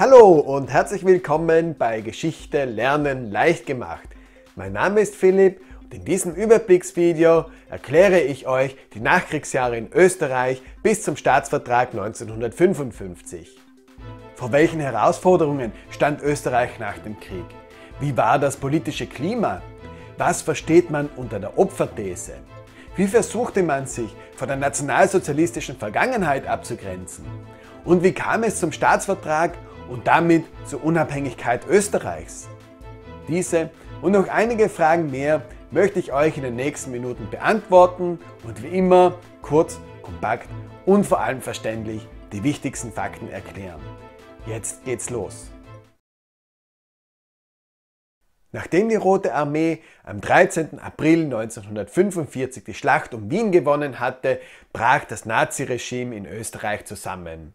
Hallo und herzlich willkommen bei Geschichte Lernen leicht gemacht. Mein Name ist Philipp und in diesem Überblicksvideo erkläre ich euch die Nachkriegsjahre in Österreich bis zum Staatsvertrag 1955. Vor welchen Herausforderungen stand Österreich nach dem Krieg? Wie war das politische Klima? Was versteht man unter der Opferthese? Wie versuchte man sich von der nationalsozialistischen Vergangenheit abzugrenzen? Und wie kam es zum Staatsvertrag und damit zur Unabhängigkeit Österreichs? Diese und noch einige Fragen mehr möchte ich euch in den nächsten Minuten beantworten und wie immer kurz, kompakt und vor allem verständlich die wichtigsten Fakten erklären. Jetzt geht's los. Nachdem die Rote Armee am 13. April 1945 die Schlacht um Wien gewonnen hatte, brach das Naziregime in Österreich zusammen.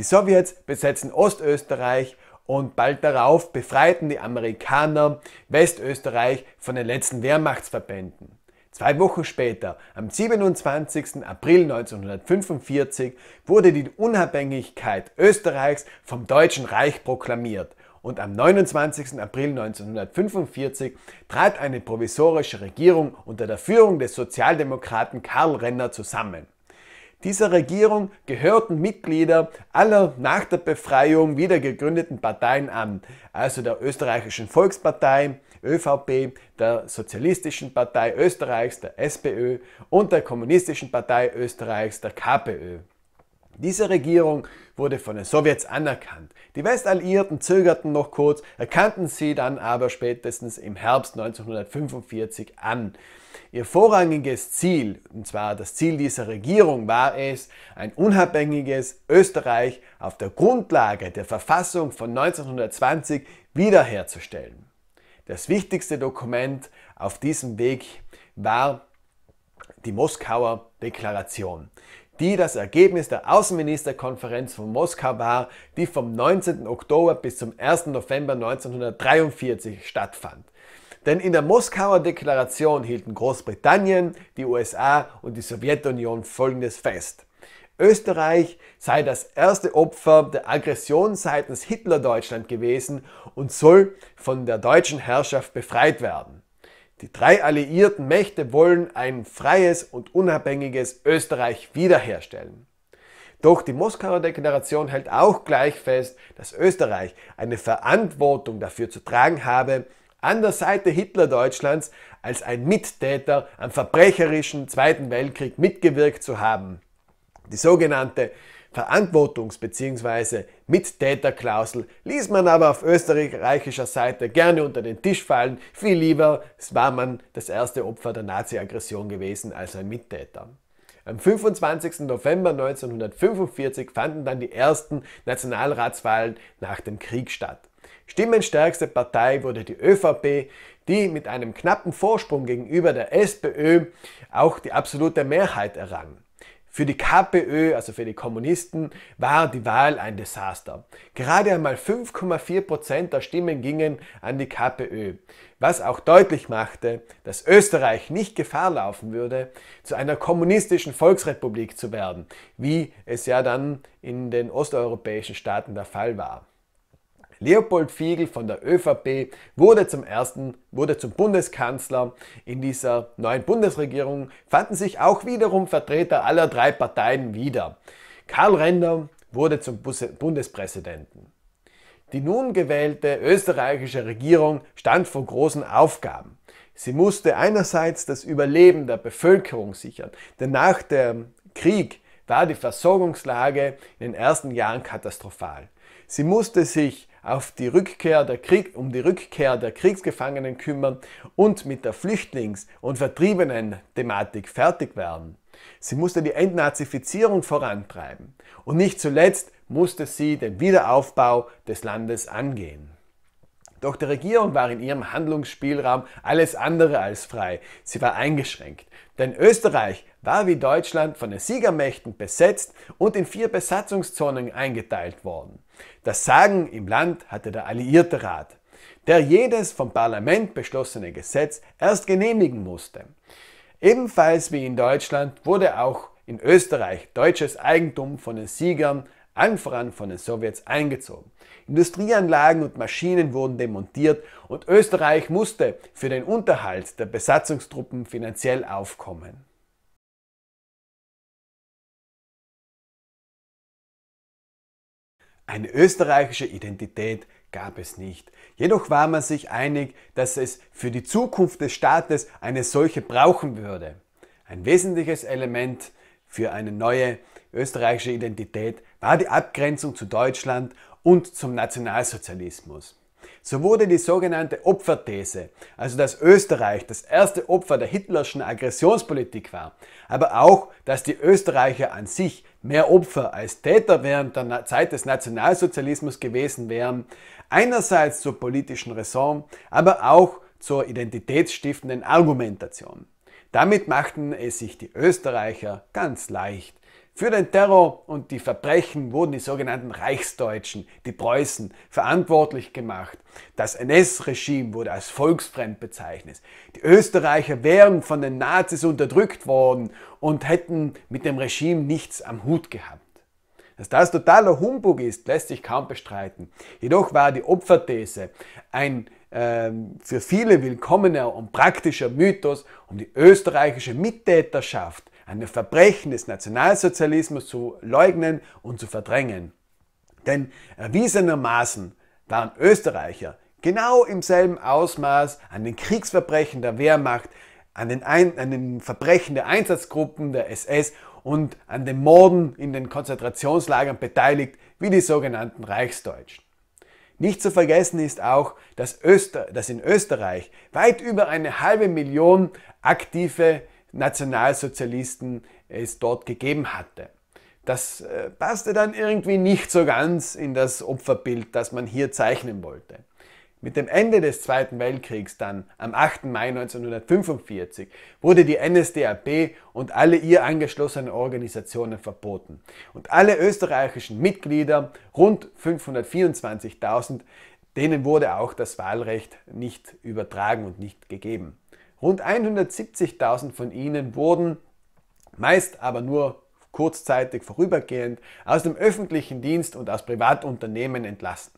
Die Sowjets besetzten Ostösterreich und bald darauf befreiten die Amerikaner Westösterreich von den letzten Wehrmachtsverbänden. Zwei Wochen später, am 27. April 1945, wurde die Unabhängigkeit Österreichs vom Deutschen Reich proklamiert und am 29. April 1945 trat eine provisorische Regierung unter der Führung des Sozialdemokraten Karl Renner zusammen. Dieser Regierung gehörten Mitglieder aller nach der Befreiung wiedergegründeten Parteien an, also der Österreichischen Volkspartei, ÖVP, der Sozialistischen Partei Österreichs, der SPÖ und der Kommunistischen Partei Österreichs, der KPÖ. Diese Regierung wurde von den Sowjets anerkannt. Die Westalliierten zögerten noch kurz, erkannten sie dann aber spätestens im Herbst 1945 an. Ihr vorrangiges Ziel, und zwar das Ziel dieser Regierung, war es, ein unabhängiges Österreich auf der Grundlage der Verfassung von 1920 wiederherzustellen. Das wichtigste Dokument auf diesem Weg war die Moskauer Deklaration die das Ergebnis der Außenministerkonferenz von Moskau war, die vom 19. Oktober bis zum 1. November 1943 stattfand. Denn in der Moskauer Deklaration hielten Großbritannien, die USA und die Sowjetunion Folgendes fest. Österreich sei das erste Opfer der Aggression seitens Hitlerdeutschland gewesen und soll von der deutschen Herrschaft befreit werden. Die drei alliierten Mächte wollen ein freies und unabhängiges Österreich wiederherstellen. Doch die Moskauer Deklaration hält auch gleich fest, dass Österreich eine Verantwortung dafür zu tragen habe, an der Seite Hitler-Deutschlands als ein Mittäter am verbrecherischen Zweiten Weltkrieg mitgewirkt zu haben. Die sogenannte Verantwortungs- bzw. Mittäterklausel ließ man aber auf österreichischer Seite gerne unter den Tisch fallen. Viel lieber war man das erste Opfer der Nazi-Aggression gewesen als ein Mittäter. Am 25. November 1945 fanden dann die ersten Nationalratswahlen nach dem Krieg statt. Stimmenstärkste Partei wurde die ÖVP, die mit einem knappen Vorsprung gegenüber der SPÖ auch die absolute Mehrheit errang. Für die KPÖ, also für die Kommunisten, war die Wahl ein Desaster. Gerade einmal 5,4% Prozent der Stimmen gingen an die KPÖ, was auch deutlich machte, dass Österreich nicht Gefahr laufen würde, zu einer kommunistischen Volksrepublik zu werden, wie es ja dann in den osteuropäischen Staaten der Fall war. Leopold Fiegel von der ÖVP wurde zum ersten, wurde zum Bundeskanzler. In dieser neuen Bundesregierung fanden sich auch wiederum Vertreter aller drei Parteien wieder. Karl Render wurde zum Bundespräsidenten. Die nun gewählte österreichische Regierung stand vor großen Aufgaben. Sie musste einerseits das Überleben der Bevölkerung sichern, denn nach dem Krieg war die Versorgungslage in den ersten Jahren katastrophal. Sie musste sich auf die Rückkehr der Krieg, um die Rückkehr der Kriegsgefangenen kümmern und mit der Flüchtlings- und Vertriebenen-Thematik fertig werden. Sie musste die Entnazifizierung vorantreiben und nicht zuletzt musste sie den Wiederaufbau des Landes angehen. Doch die Regierung war in ihrem Handlungsspielraum alles andere als frei. Sie war eingeschränkt. Denn Österreich war wie Deutschland von den Siegermächten besetzt und in vier Besatzungszonen eingeteilt worden. Das Sagen im Land hatte der Alliierte Rat, der jedes vom Parlament beschlossene Gesetz erst genehmigen musste. Ebenfalls wie in Deutschland wurde auch in Österreich deutsches Eigentum von den Siegern allen voran von den Sowjets eingezogen. Industrieanlagen und Maschinen wurden demontiert und Österreich musste für den Unterhalt der Besatzungstruppen finanziell aufkommen. Eine österreichische Identität gab es nicht. Jedoch war man sich einig, dass es für die Zukunft des Staates eine solche brauchen würde. Ein wesentliches Element für eine neue österreichische Identität war die Abgrenzung zu Deutschland und zum Nationalsozialismus. So wurde die sogenannte Opferthese, also dass Österreich das erste Opfer der hitlerschen Aggressionspolitik war, aber auch, dass die Österreicher an sich mehr Opfer als Täter während der Zeit des Nationalsozialismus gewesen wären, einerseits zur politischen Raison, aber auch zur identitätsstiftenden Argumentation. Damit machten es sich die Österreicher ganz leicht. Für den Terror und die Verbrechen wurden die sogenannten Reichsdeutschen, die Preußen, verantwortlich gemacht. Das NS-Regime wurde als volksfremd bezeichnet. Die Österreicher wären von den Nazis unterdrückt worden und hätten mit dem Regime nichts am Hut gehabt. Dass das totaler Humbug ist, lässt sich kaum bestreiten. Jedoch war die Opferthese ein äh, für viele willkommener und praktischer Mythos, um die österreichische Mittäterschaft ein Verbrechen des Nationalsozialismus zu leugnen und zu verdrängen. Denn erwiesenermaßen waren Österreicher genau im selben Ausmaß an den Kriegsverbrechen der Wehrmacht, an den, ein an den Verbrechen der Einsatzgruppen der SS und an den Morden in den Konzentrationslagern beteiligt wie die sogenannten Reichsdeutschen. Nicht zu vergessen ist auch, dass, Öster dass in Österreich weit über eine halbe Million aktive Nationalsozialisten es dort gegeben hatte. Das äh, passte dann irgendwie nicht so ganz in das Opferbild, das man hier zeichnen wollte. Mit dem Ende des Zweiten Weltkriegs dann, am 8. Mai 1945, wurde die NSDAP und alle ihr angeschlossenen Organisationen verboten. Und alle österreichischen Mitglieder, rund 524.000, denen wurde auch das Wahlrecht nicht übertragen und nicht gegeben. Rund 170.000 von ihnen wurden, meist aber nur kurzzeitig vorübergehend, aus dem öffentlichen Dienst und aus Privatunternehmen entlassen.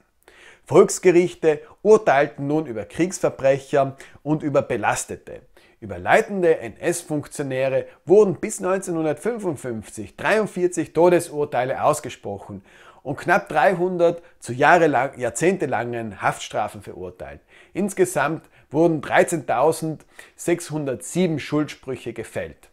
Volksgerichte urteilten nun über Kriegsverbrecher und über Belastete. Über leitende NS-Funktionäre wurden bis 1955 43 Todesurteile ausgesprochen und knapp 300 zu jahrelang, jahrzehntelangen Haftstrafen verurteilt. Insgesamt wurden 13.607 Schuldsprüche gefällt.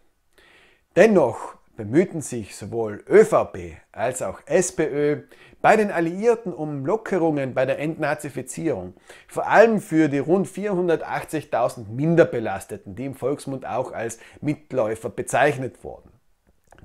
Dennoch bemühten sich sowohl ÖVP als auch SPÖ bei den Alliierten um Lockerungen bei der Entnazifizierung, vor allem für die rund 480.000 Minderbelasteten, die im Volksmund auch als Mitläufer bezeichnet wurden.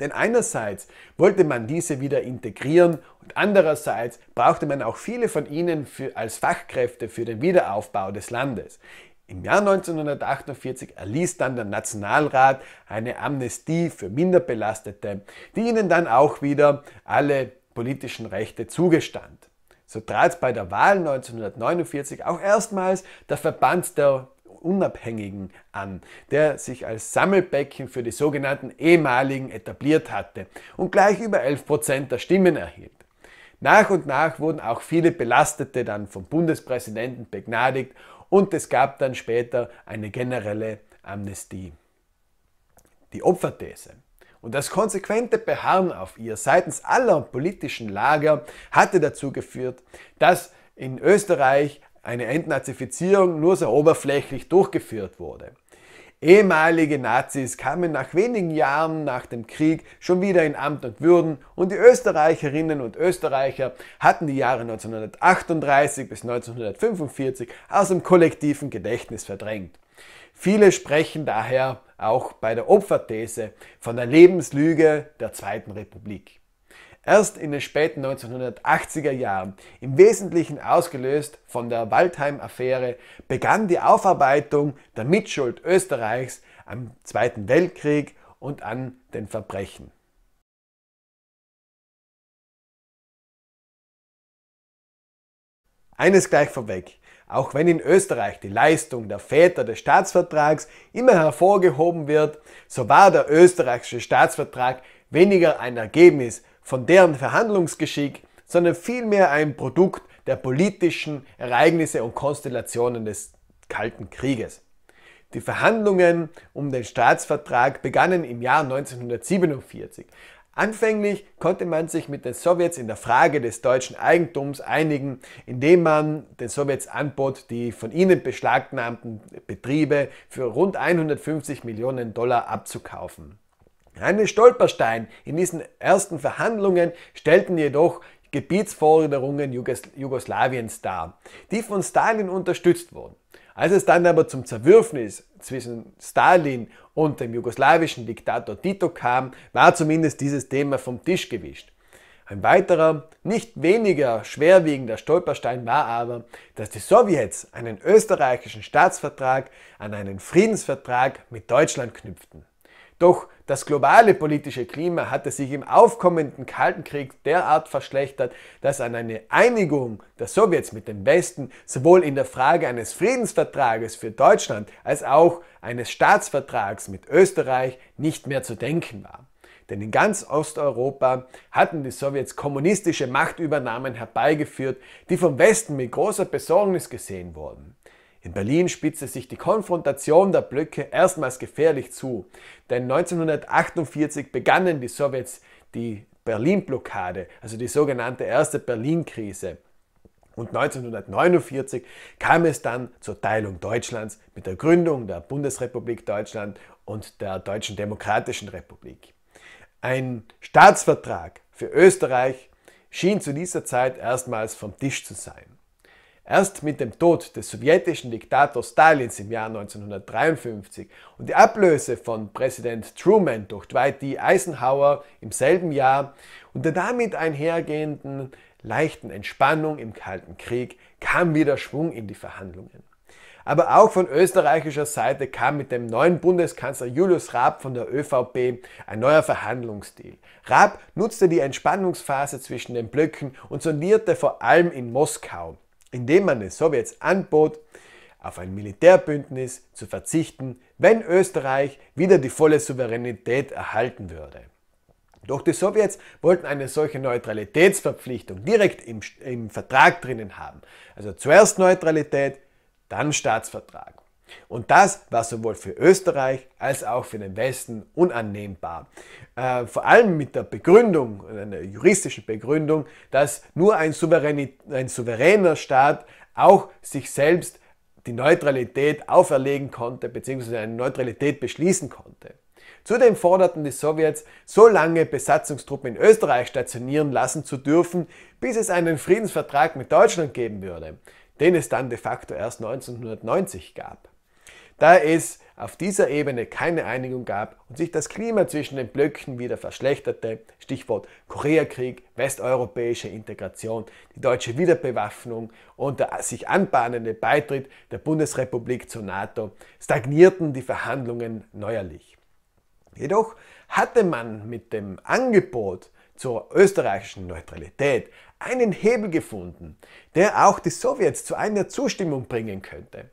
Denn einerseits wollte man diese wieder integrieren und andererseits brauchte man auch viele von ihnen für, als Fachkräfte für den Wiederaufbau des Landes. Im Jahr 1948 erließ dann der Nationalrat eine Amnestie für Minderbelastete, die ihnen dann auch wieder alle politischen Rechte zugestand. So trat bei der Wahl 1949 auch erstmals der Verband der Unabhängigen an, der sich als Sammelbecken für die sogenannten ehemaligen etabliert hatte und gleich über 11% der Stimmen erhielt. Nach und nach wurden auch viele Belastete dann vom Bundespräsidenten begnadigt und es gab dann später eine generelle Amnestie. Die Opferthese und das konsequente Beharren auf ihr seitens aller politischen Lager hatte dazu geführt, dass in Österreich eine Entnazifizierung nur sehr oberflächlich durchgeführt wurde. Ehemalige Nazis kamen nach wenigen Jahren nach dem Krieg schon wieder in Amt und Würden und die Österreicherinnen und Österreicher hatten die Jahre 1938 bis 1945 aus dem kollektiven Gedächtnis verdrängt. Viele sprechen daher auch bei der Opferthese von der Lebenslüge der Zweiten Republik erst in den späten 1980er Jahren, im Wesentlichen ausgelöst von der Waldheim-Affäre, begann die Aufarbeitung der Mitschuld Österreichs am Zweiten Weltkrieg und an den Verbrechen. Eines gleich vorweg. Auch wenn in Österreich die Leistung der Väter des Staatsvertrags immer hervorgehoben wird, so war der österreichische Staatsvertrag weniger ein Ergebnis von deren Verhandlungsgeschick, sondern vielmehr ein Produkt der politischen Ereignisse und Konstellationen des Kalten Krieges. Die Verhandlungen um den Staatsvertrag begannen im Jahr 1947. Anfänglich konnte man sich mit den Sowjets in der Frage des deutschen Eigentums einigen, indem man den Sowjets anbot, die von ihnen beschlagnahmten Betriebe für rund 150 Millionen Dollar abzukaufen. Einen Stolperstein in diesen ersten Verhandlungen stellten jedoch Gebietsforderungen Jugoslawiens dar, die von Stalin unterstützt wurden. Als es dann aber zum Zerwürfnis zwischen Stalin und dem jugoslawischen Diktator Tito kam, war zumindest dieses Thema vom Tisch gewischt. Ein weiterer, nicht weniger schwerwiegender Stolperstein war aber, dass die Sowjets einen österreichischen Staatsvertrag an einen Friedensvertrag mit Deutschland knüpften. Doch das globale politische Klima hatte sich im aufkommenden Kalten Krieg derart verschlechtert, dass an eine Einigung der Sowjets mit dem Westen sowohl in der Frage eines Friedensvertrages für Deutschland als auch eines Staatsvertrags mit Österreich nicht mehr zu denken war. Denn in ganz Osteuropa hatten die Sowjets kommunistische Machtübernahmen herbeigeführt, die vom Westen mit großer Besorgnis gesehen wurden. In Berlin spitzte sich die Konfrontation der Blöcke erstmals gefährlich zu, denn 1948 begannen die Sowjets die Berlin-Blockade, also die sogenannte erste Berlin-Krise. Und 1949 kam es dann zur Teilung Deutschlands mit der Gründung der Bundesrepublik Deutschland und der Deutschen Demokratischen Republik. Ein Staatsvertrag für Österreich schien zu dieser Zeit erstmals vom Tisch zu sein. Erst mit dem Tod des sowjetischen Diktators Stalins im Jahr 1953 und die Ablöse von Präsident Truman durch Dwight D. Eisenhower im selben Jahr und der damit einhergehenden leichten Entspannung im Kalten Krieg kam wieder Schwung in die Verhandlungen. Aber auch von österreichischer Seite kam mit dem neuen Bundeskanzler Julius Raab von der ÖVP ein neuer Verhandlungsstil. Raab nutzte die Entspannungsphase zwischen den Blöcken und sondierte vor allem in Moskau indem man es Sowjets anbot, auf ein Militärbündnis zu verzichten, wenn Österreich wieder die volle Souveränität erhalten würde. Doch die Sowjets wollten eine solche Neutralitätsverpflichtung direkt im, im Vertrag drinnen haben. Also zuerst Neutralität, dann Staatsvertrag. Und das war sowohl für Österreich als auch für den Westen unannehmbar. Äh, vor allem mit der Begründung, einer juristischen Begründung, dass nur ein, ein souveräner Staat auch sich selbst die Neutralität auferlegen konnte, bzw. eine Neutralität beschließen konnte. Zudem forderten die Sowjets, so lange Besatzungstruppen in Österreich stationieren lassen zu dürfen, bis es einen Friedensvertrag mit Deutschland geben würde, den es dann de facto erst 1990 gab da es auf dieser Ebene keine Einigung gab und sich das Klima zwischen den Blöcken wieder verschlechterte, Stichwort Koreakrieg, westeuropäische Integration, die deutsche Wiederbewaffnung und der sich anbahnende Beitritt der Bundesrepublik zur NATO, stagnierten die Verhandlungen neuerlich. Jedoch hatte man mit dem Angebot zur österreichischen Neutralität einen Hebel gefunden, der auch die Sowjets zu einer Zustimmung bringen könnte.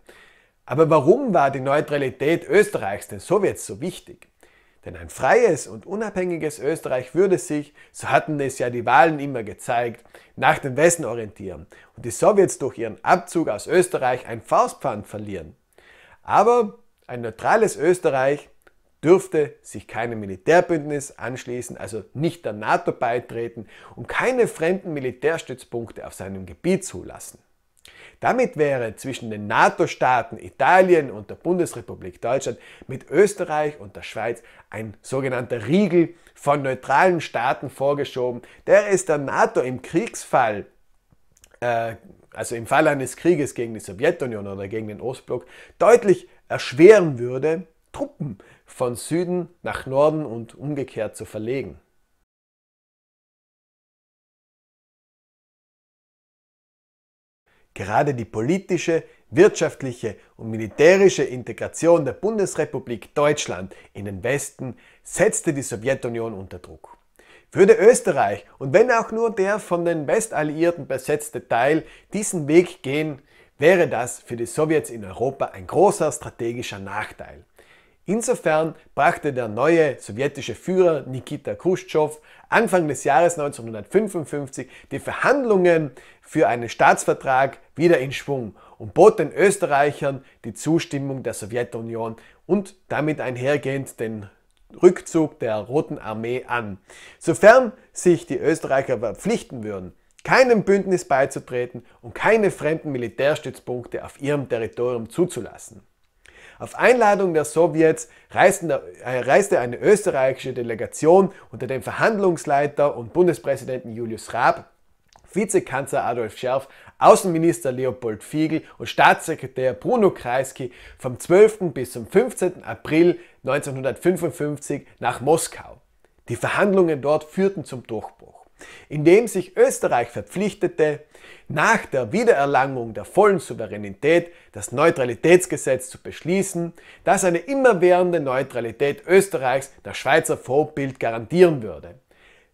Aber warum war die Neutralität Österreichs den Sowjets so wichtig? Denn ein freies und unabhängiges Österreich würde sich, so hatten es ja die Wahlen immer gezeigt, nach dem Westen orientieren und die Sowjets durch ihren Abzug aus Österreich ein Faustpfand verlieren. Aber ein neutrales Österreich dürfte sich keinem Militärbündnis anschließen, also nicht der NATO beitreten und keine fremden Militärstützpunkte auf seinem Gebiet zulassen. Damit wäre zwischen den NATO-Staaten Italien und der Bundesrepublik Deutschland mit Österreich und der Schweiz ein sogenannter Riegel von neutralen Staaten vorgeschoben. Der es der NATO im Kriegsfall äh, also im Fall eines Krieges gegen die Sowjetunion oder gegen den Ostblock, deutlich erschweren würde, Truppen von Süden nach Norden und umgekehrt zu verlegen. Gerade die politische, wirtschaftliche und militärische Integration der Bundesrepublik Deutschland in den Westen setzte die Sowjetunion unter Druck. Würde Österreich und wenn auch nur der von den Westalliierten besetzte Teil diesen Weg gehen, wäre das für die Sowjets in Europa ein großer strategischer Nachteil. Insofern brachte der neue sowjetische Führer Nikita Khrushchev Anfang des Jahres 1955 die Verhandlungen für einen Staatsvertrag wieder in Schwung und bot den Österreichern die Zustimmung der Sowjetunion und damit einhergehend den Rückzug der Roten Armee an. Sofern sich die Österreicher verpflichten würden, keinem Bündnis beizutreten und keine fremden Militärstützpunkte auf ihrem Territorium zuzulassen. Auf Einladung der Sowjets äh, reiste eine österreichische Delegation unter dem Verhandlungsleiter und Bundespräsidenten Julius Raab, Vizekanzler Adolf Scherf, Außenminister Leopold Fiegel und Staatssekretär Bruno Kreisky vom 12. bis zum 15. April 1955 nach Moskau. Die Verhandlungen dort führten zum Durchbruch, indem sich Österreich verpflichtete, nach der Wiedererlangung der vollen Souveränität das Neutralitätsgesetz zu beschließen, das eine immerwährende Neutralität Österreichs der Schweizer Vorbild garantieren würde.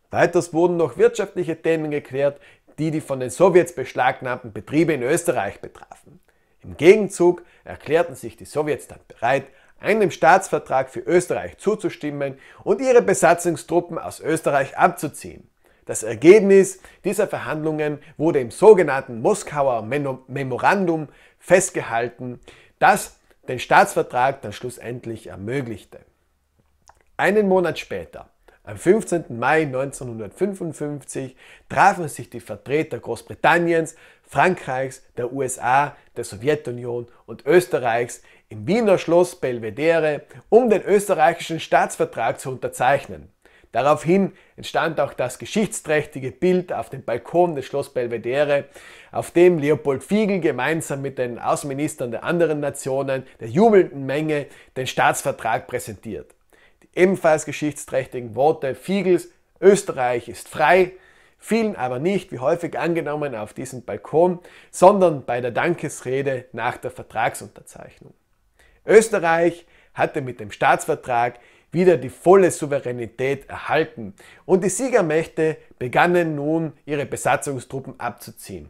Weiters wurden noch wirtschaftliche Themen geklärt, die die von den Sowjets beschlagnahmten Betriebe in Österreich betrafen. Im Gegenzug erklärten sich die Sowjets dann bereit, einem Staatsvertrag für Österreich zuzustimmen und ihre Besatzungstruppen aus Österreich abzuziehen. Das Ergebnis dieser Verhandlungen wurde im sogenannten Moskauer Memorandum festgehalten, das den Staatsvertrag dann schlussendlich ermöglichte. Einen Monat später, am 15. Mai 1955, trafen sich die Vertreter Großbritanniens, Frankreichs, der USA, der Sowjetunion und Österreichs im Wiener Schloss Belvedere, um den österreichischen Staatsvertrag zu unterzeichnen. Daraufhin entstand auch das geschichtsträchtige Bild auf dem Balkon des Schloss Belvedere, auf dem Leopold Fiegel gemeinsam mit den Außenministern der anderen Nationen, der jubelnden Menge, den Staatsvertrag präsentiert. Die ebenfalls geschichtsträchtigen Worte Fiegels Österreich ist frei, fielen aber nicht, wie häufig angenommen, auf diesem Balkon, sondern bei der Dankesrede nach der Vertragsunterzeichnung. Österreich hatte mit dem Staatsvertrag wieder die volle Souveränität erhalten und die Siegermächte begannen nun ihre Besatzungstruppen abzuziehen.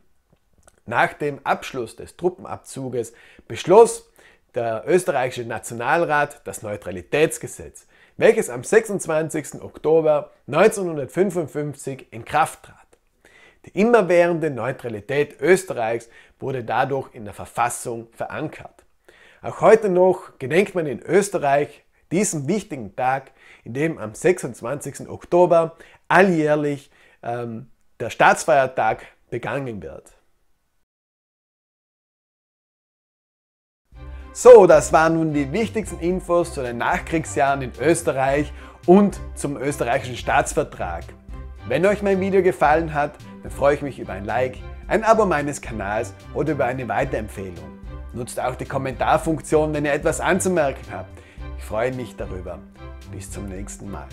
Nach dem Abschluss des Truppenabzuges beschloss der österreichische Nationalrat das Neutralitätsgesetz, welches am 26. Oktober 1955 in Kraft trat. Die immerwährende Neutralität Österreichs wurde dadurch in der Verfassung verankert. Auch heute noch gedenkt man in Österreich diesem wichtigen Tag, in dem am 26. Oktober alljährlich ähm, der Staatsfeiertag begangen wird. So, das waren nun die wichtigsten Infos zu den Nachkriegsjahren in Österreich und zum österreichischen Staatsvertrag. Wenn euch mein Video gefallen hat, dann freue ich mich über ein Like, ein Abo meines Kanals oder über eine Weiterempfehlung. Nutzt auch die Kommentarfunktion, wenn ihr etwas anzumerken habt. Ich freue mich darüber. Bis zum nächsten Mal.